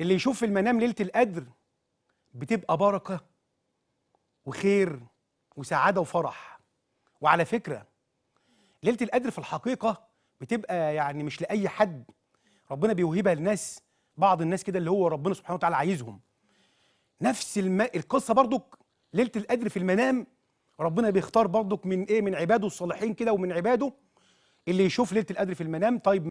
اللي يشوف في المنام ليله القدر بتبقى بركه وخير وسعاده وفرح وعلى فكره ليله القدر في الحقيقه بتبقى يعني مش لاي حد ربنا بيوهبها لناس بعض الناس كده اللي هو ربنا سبحانه وتعالى عايزهم نفس الم... القصه برضك ليله القدر في المنام ربنا بيختار برضك من ايه من عباده الصالحين كده ومن عباده اللي يشوف ليله القدر في المنام طيب